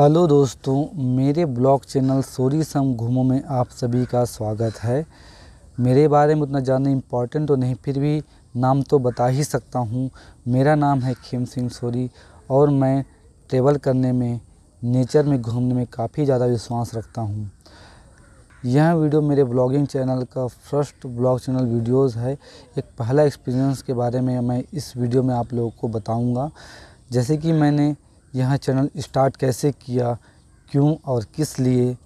hello दोस्तों मेरे blog channel sorry सम घूमो में आप सभी का स्वागत है मेरे बारे में उतना ज़्यादा इम्पॉर्टेंट तो नहीं फिर भी नाम तो बता ही सकता हूँ मेरा नाम है खेम सिंह सोरी और मैं ट्रेवल करने में नेचर में घूमने में काफ़ी ज़्यादा विश्वास रखता हूँ यह वीडियो मेरे ब्लॉगिंग चैनल का फर्स्ट ब्लॉग चैनल वीडियोस है एक पहला एक्सपीरियंस के बारे में मैं इस वीडियो में आप लोगों को बताऊँगा जैसे कि मैंने यह चैनल स्टार्ट कैसे किया क्यों और किस लिए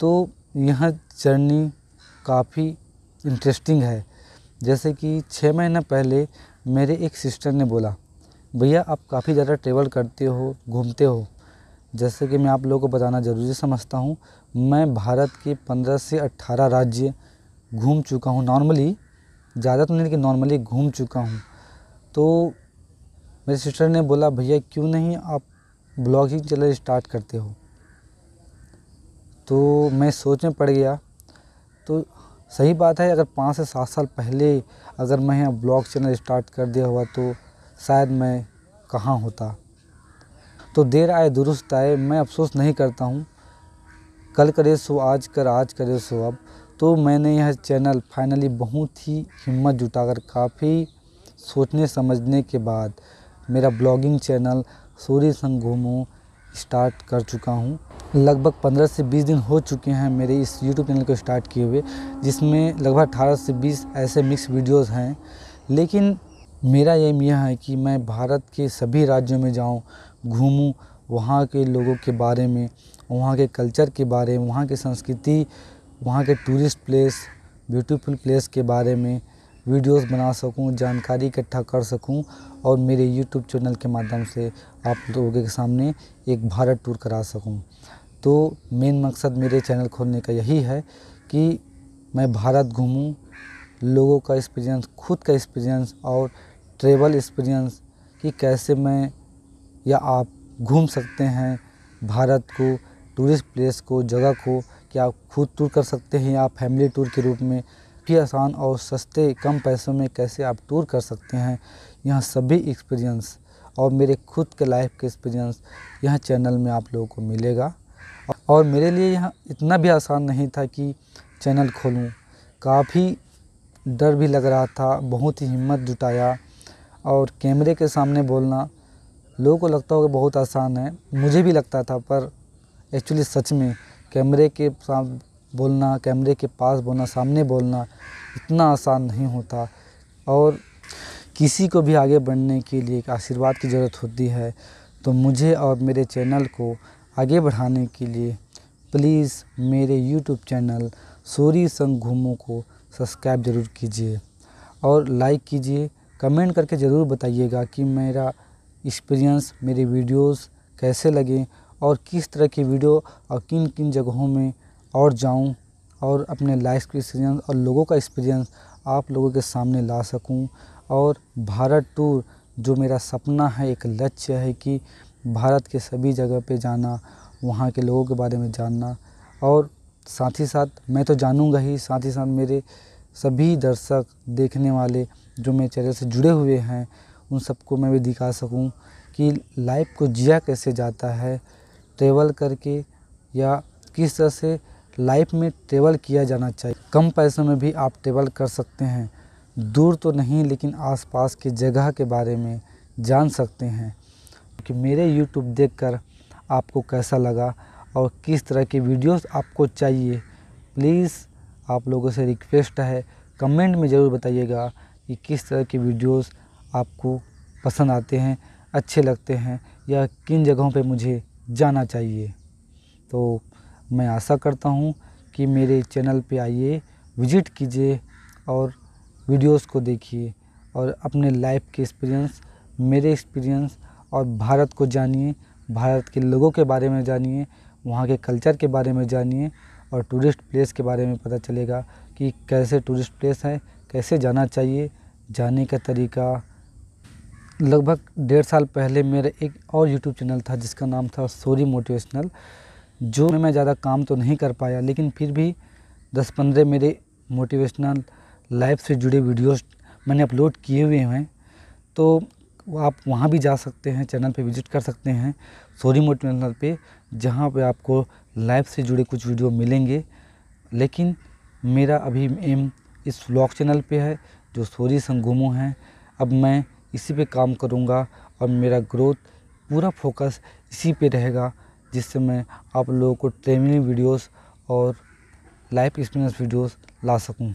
तो यह जर्नी काफ़ी इंटरेस्टिंग है जैसे कि छः महीना पहले मेरे एक सिस्टर ने बोला भैया आप काफ़ी ज़्यादा ट्रेवल करते हो घूमते हो जैसे कि मैं आप लोगों को बताना ज़रूरी समझता हूँ मैं भारत के पंद्रह से अट्ठारह राज्य घूम चुका हूँ नॉर्मली ज़्यादा तो नहीं लेकिन नॉर्मली घूम चुका हूँ तो मेरे सिस्टर ने बोला भैया क्यों नहीं आप ब्लॉगिंग चैनल स्टार्ट करते हो तो मैं सोच में पड़ गया तो सही बात है अगर पाँच से सात साल पहले अगर मैं ब्लॉग चैनल स्टार्ट कर दिया हुआ तो शायद मैं कहाँ होता तो देर आए दुरुस्त आए मैं अफसोस नहीं करता हूँ कल करे सो आज कर आज करे सो अब तो मैंने यह चैनल फाइनली बहुत ही हिम्मत जुटाकर काफ़ी सोचने समझने के बाद मेरा ब्लॉगिंग चैनल सूर्य संग घूमूँ स्टार्ट कर चुका हूँ लगभग 15 से 20 दिन हो चुके हैं मेरे इस यूट्यूब चैनल को स्टार्ट किए हुए जिसमें लगभग 18 से 20 ऐसे मिक्स वीडियोस हैं लेकिन मेरा एम यह है कि मैं भारत के सभी राज्यों में जाऊं घूमूं वहाँ के लोगों के बारे में वहाँ के कल्चर के बारे में वहाँ की संस्कृति वहाँ के टूरिस्ट प्लेस ब्यूटीफुल प्लेस के बारे में वीडियोस बना सकूं जानकारी इकट्ठा कर सकूं और मेरे यूट्यूब चैनल के माध्यम से आप लोगों के सामने एक भारत टूर करा सकूं तो मेन मकसद मेरे चैनल खोलने का यही है कि मैं भारत घूमूं लोगों का एक्सपीरियंस खुद का एक्सपीरियंस और ट्रेवल एक्सपीरियंस कि कैसे मैं या आप घूम सकते हैं भारत को टूरिस्ट प्लेस को जगह को कि आप खुद टूर कर सकते हैं या फैमिली टूर के रूप में काफ़ी आसान और सस्ते कम पैसों में कैसे आप टूर कर सकते हैं यह सभी एक्सपीरियंस और मेरे खुद के लाइफ के एक्सपीरियंस यह चैनल में आप लोगों को मिलेगा और मेरे लिए यहाँ इतना भी आसान नहीं था कि चैनल खोलूं काफ़ी डर भी लग रहा था बहुत ही हिम्मत जुटाया और कैमरे के सामने बोलना लोगों को लगता होगा बहुत आसान है मुझे भी लगता था पर एक्चुअली सच में कैमरे के बोलना कैमरे के पास बोलना सामने बोलना इतना आसान नहीं होता और किसी को भी आगे बढ़ने के लिए एक आशीर्वाद की ज़रूरत होती है तो मुझे और मेरे चैनल को आगे बढ़ाने के लिए प्लीज़ मेरे यूट्यूब चैनल सोरी संग घूमो को सब्सक्राइब ज़रूर कीजिए और लाइक कीजिए कमेंट करके ज़रूर बताइएगा कि मेरा एक्सपीरियंस मेरे वीडियोस कैसे लगे और किस तरह की वीडियो और किन किन जगहों में और जाऊं और अपने लाइफ के एक्सपीरियंस और लोगों का एक्सपीरियंस आप लोगों के सामने ला सकूं और भारत टूर जो मेरा सपना है एक लक्ष्य है कि भारत के सभी जगह पे जाना वहाँ के लोगों के बारे में जानना और साथ ही साथ मैं तो जानूंगा ही साथ ही साथ मेरे सभी दर्शक देखने वाले जो मेरे चैनल से जुड़े हुए हैं उन सबको मैं भी दिखा सकूं कि लाइफ को जिया कैसे जाता है ट्रेवल करके या किस तरह से लाइफ में ट्रेवल किया जाना चाहिए कम पैसों में भी आप ट्रेवल कर सकते हैं दूर तो नहीं लेकिन आसपास के जगह के बारे में जान सकते हैं कि मेरे YouTube देखकर आपको कैसा लगा और किस तरह के वीडियोस आपको चाहिए प्लीज़ आप लोगों से रिक्वेस्ट है कमेंट में ज़रूर बताइएगा कि किस तरह के वीडियोस आपको पसंद आते हैं अच्छे लगते हैं या किन जगहों पे मुझे जाना चाहिए तो मैं आशा करता हूँ कि मेरे चैनल पे आइए विजिट कीजिए और वीडियोस को देखिए और अपने लाइफ के एक्सपीरियंस मेरे एक्सपीरियंस और भारत को जानिए भारत के लोगों के बारे में जानिए वहाँ के कल्चर के बारे में जानिए और टूरिस्ट प्लेस के बारे में पता चलेगा कि कैसे टूरिस्ट प्लेस है कैसे जाना चाहिए जाने का तरीका लगभग डेढ़ साल पहले मेरा एक और यूट्यूब चैनल था जिसका नाम था सोरी मोटिवेशनल जो मैं ज़्यादा काम तो नहीं कर पाया लेकिन फिर भी दस पंद्रह मेरे मोटिवेशनल लाइफ से जुड़े वीडियोस मैंने अपलोड किए हुए हैं तो आप वहाँ भी जा सकते हैं चैनल पे विजिट कर सकते हैं सोरी मोटिवेशनल पे जहाँ पे आपको लाइफ से जुड़े कुछ वीडियो मिलेंगे लेकिन मेरा अभी एम इस व्लॉग चैनल पर है जो सोरी संगमो हैं अब मैं इसी पर काम करूँगा और मेरा ग्रोथ पूरा फोकस इसी पे रहेगा जिससे मैं आप लोगों को ट्रेनिंग वीडियोस और लाइफ एक्सपीरियंस वीडियोस ला सकूँ